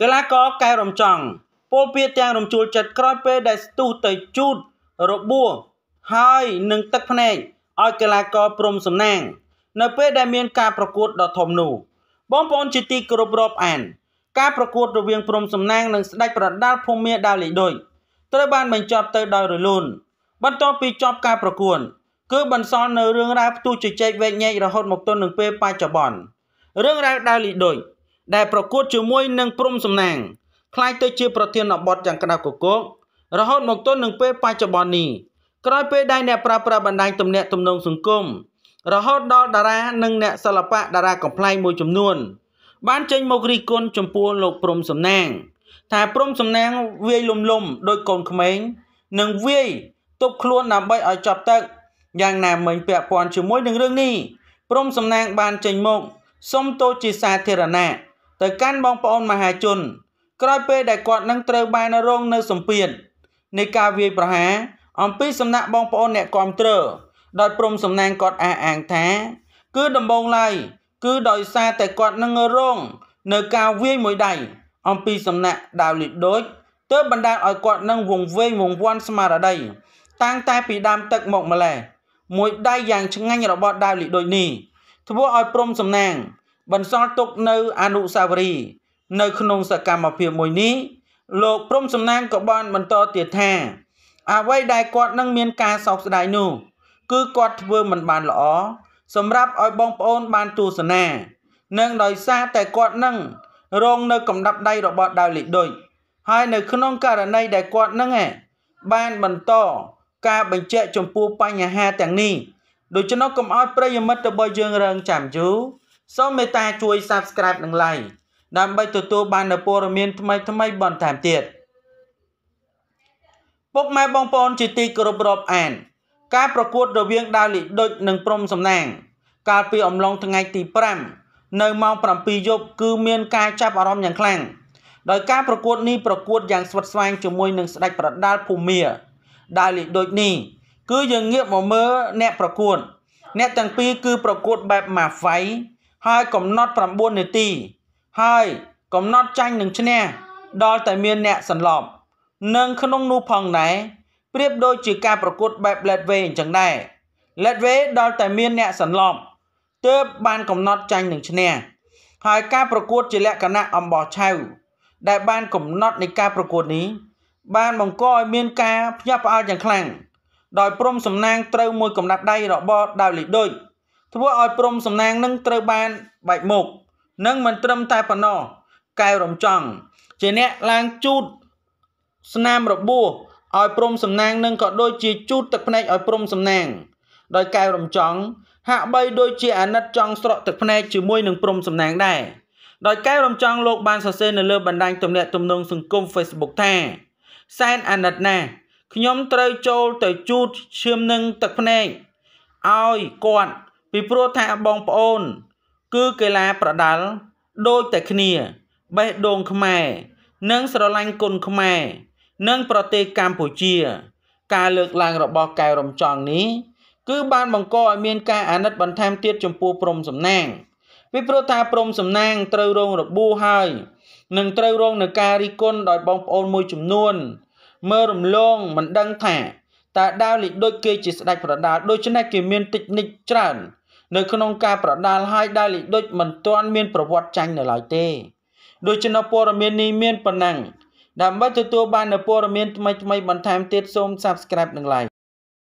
កីឡាករកែរំចង់ពលពៀទាំងរំជួលចិត្តក្រោយពេលដែលស្ទុះទៅជូតរបួសហើយនឹងទឹកភ្នែកឲ្យកីឡាករព្រំសំណាង នៅពេលដែលមានការប្រកួតដ៏ធំនោះបងប្អូនជាទីគោរពរាប់អានការប្រកួតរវាងព្រំសំណាងនិងស្ដេចប្រដាល់ភូមាដាលីដូចត្រូវបានបញ្ចប់ទៅដោយរលូនបន្ទាប់ពីចប់ការប្រកួតគឺបន្សល់នៅរឿងរ៉ាវផ្ទុះជជែកវែកញែករហូតមកទល់នឹងពេលបច្ចុប្បន្នរឿងរ៉ាវដាលីដូចដែលប្រកួត ជាមួយនឹងព្រំសំណាងខ្លាយទៅជាប្រធានបទយ៉ាងក្តៅគគក រហូតមកទល់នឹងពេលបច្ចុប្បន្ននេះក្រោយពេលដែលអ្នកប្រើប្រាស់បណ្ដាញទំនាក់ទំនងសង្គមរហូតដល់តារានិងអ្នកសិល្បៈតារាកំ pl ែងមួយចំនួនបានចេញមករីគុណចំពោះលោកព្រំសំណាង ថាព្រំសំណាងវាយលំលំដោយកូនក្មេង និងវាយទប់ខ្លួនដើម្បីឲ្យចប់ទឹកយ៉ាងណាមិញពាក់ព័ន្ធជាមួយនឹងរឿងនេះព្រំសំណាងបានចេញមកសុំទោសជាសាធារណៈទៅកាន់បងប្អូនមហាជនក្រោយពេលដែលគាត់នឹងត្រូវបានរងនៅសម្ពាធនៃការវាយប្រហារអំពីសំណាក់បងប្អូនអ្នកគាំទ្រដោយព្រមសំណាងគាត់អះអាងថា គឺដំបងឡើយគឺដោយសារតែគាត់នឹងរងនៅការវាយមួយដៃអំពីសំណាក់ដាវលីដូចទើបបណ្ដាលឲ្យគាត់នឹងវង្វេងវង្វាន់ស្មារតីតាំងតែពីដើមទឹកមកម្លេះមួយដៃយ៉ាងឆ្ងាញ់របស់ដាវលីដូចនេះធ្វើឲ្យព្រមសំណាងបន្សល់ទុកនៅអនុសាវរីយ៍នៅក្នុងសកម្មភាពមួយនេះលោកព្រំសំណាងក៏បានបន្តទៀតថាអ្វីដែលគាត់នឹងមានការសោកស្ដាយនោះគឺគាត់ធ្វើមិនបានល្អសម្រាប់ឲ្យបងប្អូន បានទស្សនានិងដោយសារតែគាត់នឹងរងនៅកម្ដាប់ដៃរបស់ដាវលីដូចហើយនៅក្នុងករណីដែលគាត់នឹងបានបន្ត ការបញ្ជាក់ចំពោះបញ្ហាទាំងនេះដូច្នោះកុំឲ្យប្រិយមិត្តរបស់យើងរងចាំយូរសូមមេត្តាជួយ Subscribe និង Like ដើម្បីទទួលបាននូវព័ត៌មាន ថ្មីៗបន្ថែមទៀតពុកម៉ែបងប្អូនជាទីគោរពរាប់អាន ការប្រកួតរវាងដាវលីដុចនិងព្រំសំណាង កាលពីអំឡុងថ្ងៃទី5នៅម៉ោង7យប់គឺមានការចាប់អារម្មណ៍យ៉ាងខ្លាំងដោយការប្រកួតនេះប្រកួតយ៉ាងស្វិតស្វាញជាមួយនឹងស្ដេចប្រដាល់ភូមាដាវលីដុចនេះគឺយើងងាកមកមើលអ្នកប្រកួត អ្នកទាំងពីរគឺ ប្រកួតបែបម៉ាហ្វៃហើយកំណត់9នាទី ហើយកំណត់ចាញ់នឹងឈ្នះដល់តែមានអ្នកសន្លប់និងក្នុងនោះផងដែរប្រៀបដូចជាការប្រកួតបែប Ledway អញ្ចឹងដែរ Ledway ដល់តែមានអ្នកសន្លប់ទើបបានកំណត់ចាញ់នឹងឈ្នះហើយការប្រកួត ជាលក្ខណៈអំបោះឆៅដែលបានកំណត់នៃការប្រកួតនេះ បានបង្កឲ្យមានការភ្ញាក់ផ្អើលយ៉ាងខ្លាំងដោយព្រមសំណាងត្រូវមួយកំណាប់ដៃរបស់ដាវលីដូចធ្វើឲ្យព្រំសំណាងនឹងត្រូវបានបែកមុខនិងមិនត្រឹមតែប៉ុណ្ណោះកែវរំចង់ជាអ្នកឡើងជូត ស្នាមរបួសឲ្យព្រំសំណាងនឹងក៏ដូចជាជូតទឹកភ្នែកឲ្យ ព្រំសំណាងដោយកែវរំចង់ហាក់បីដូចជាអាណិតចង់ស្រក់ទឹកភ្នែកជាមួយនឹងព្រំសំណាងដែរដោយកែវរំចង់លោកបានសរសេរនៅលើបណ្ដាញទំនាក់ទំនងសង្គម Facebook ថាសែនអាណិតណាស់ខ្ញុំត្រូវចូលទៅជូតឈាមនឹងទឹកភ្នែកឲ្យគាត់ពីព្រោះថាបងប្អូន គឺកីឡាប្រដាល់ដូចតែគ្នាបេះដូងខ្មែរនិងស្រឡាញ់គុណខ្មែរនិងប្រទេសកម្ពុជា ការលើកឡើងរបស់កែវរំចង់នេះគឺបានបង្កឲ្យមានការអាណិតបន្ថែមទៀតចំពោះព្រំសំណាងពីព្រោះថាព្រំសំណាង ត្រូវរងរបួសហើយនឹងត្រូវរងនឹងការរិះគន់ដោយបងប្អូនមួយចំនួន មើលរំលងមិនដឹងថាតែដាវលីដូចគេជាស្ដេចប្រដាល់ដូច្នេះគេមានតិចនិចច្រើននៅក្នុងការប្រដាល់ហើយដាវលីដូចមិនទាន់មានប្រវត្តិចាញ់នៅឡើយទេ ដូច្នេះព័ត៌មាននេះមានប៉ុណ្ណឹងដើម្បីទទួលបាននូវព័ត៌មានថ្មីៗបន្ថែមទៀតសូម Subscribe និង Like